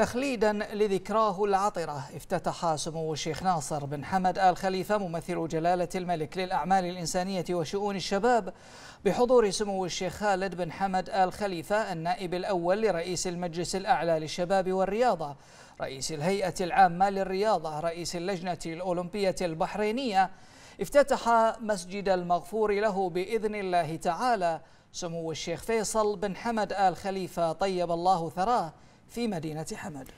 تخليدا لذكراه العطرة افتتح سمو الشيخ ناصر بن حمد آل خليفة ممثل جلالة الملك للأعمال الإنسانية وشؤون الشباب بحضور سمو الشيخ خالد بن حمد آل خليفة النائب الأول لرئيس المجلس الأعلى للشباب والرياضة رئيس الهيئة العامة للرياضة رئيس اللجنة الأولمبية البحرينية افتتح مسجد المغفور له بإذن الله تعالى سمو الشيخ فيصل بن حمد آل خليفة طيب الله ثراه في مدينة حمد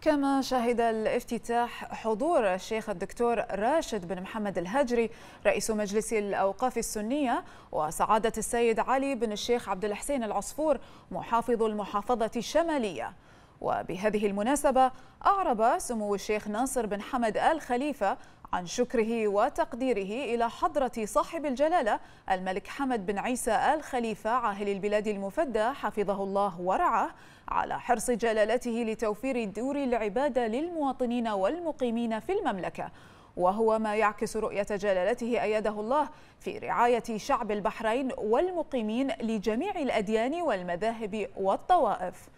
كما شهد الافتتاح حضور الشيخ الدكتور راشد بن محمد الهجري رئيس مجلس الاوقاف السنيه وسعاده السيد علي بن الشيخ عبد الحسين العصفور محافظ المحافظه الشماليه وبهذه المناسبه اعرب سمو الشيخ ناصر بن حمد ال خليفه عن شكره وتقديره إلى حضرة صاحب الجلالة الملك حمد بن عيسى آل خليفة عاهل البلاد المفدى حفظه الله ورعاه على حرص جلالته لتوفير دور العبادة للمواطنين والمقيمين في المملكة وهو ما يعكس رؤية جلالته أيده الله في رعاية شعب البحرين والمقيمين لجميع الأديان والمذاهب والطوائف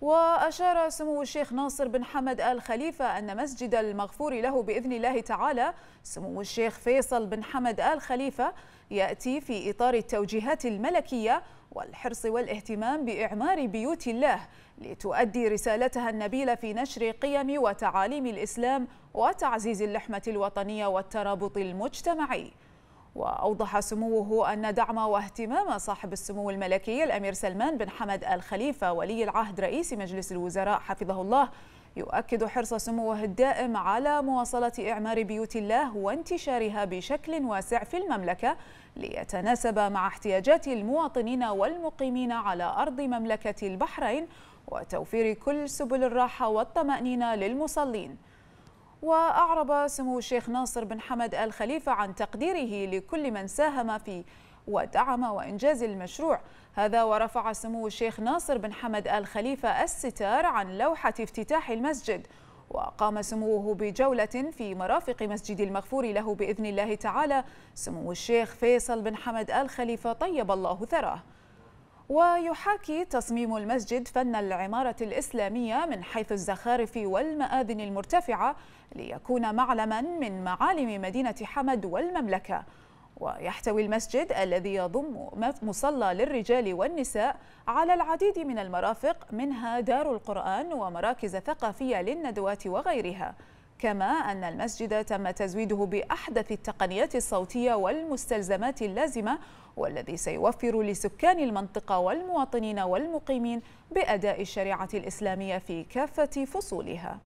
وأشار سمو الشيخ ناصر بن حمد آل خليفة أن مسجد المغفور له بإذن الله تعالى سمو الشيخ فيصل بن حمد آل خليفة يأتي في إطار التوجيهات الملكية والحرص والاهتمام بإعمار بيوت الله لتؤدي رسالتها النبيلة في نشر قيم وتعاليم الإسلام وتعزيز اللحمة الوطنية والترابط المجتمعي وأوضح سموه أن دعم واهتمام صاحب السمو الملكي الأمير سلمان بن حمد آل خليفة ولي العهد رئيس مجلس الوزراء حفظه الله يؤكد حرص سموه الدائم على مواصلة إعمار بيوت الله وانتشارها بشكل واسع في المملكة ليتناسب مع احتياجات المواطنين والمقيمين على أرض مملكة البحرين وتوفير كل سبل الراحة والطمأنينة للمصلين وأعرب سمو الشيخ ناصر بن حمد آل خليفة عن تقديره لكل من ساهم في ودعم وإنجاز المشروع هذا ورفع سمو الشيخ ناصر بن حمد آل خليفة الستار عن لوحة افتتاح المسجد وقام سموه بجولة في مرافق مسجد المغفور له بإذن الله تعالى سمو الشيخ فيصل بن حمد آل خليفة طيب الله ثراه ويحاكي تصميم المسجد فن العمارة الإسلامية من حيث الزخارف والمآذن المرتفعة ليكون معلما من معالم مدينة حمد والمملكة ويحتوي المسجد الذي يضم مصلى للرجال والنساء على العديد من المرافق منها دار القرآن ومراكز ثقافية للندوات وغيرها كما أن المسجد تم تزويده بأحدث التقنيات الصوتية والمستلزمات اللازمة والذي سيوفر لسكان المنطقة والمواطنين والمقيمين بأداء الشريعة الإسلامية في كافة فصولها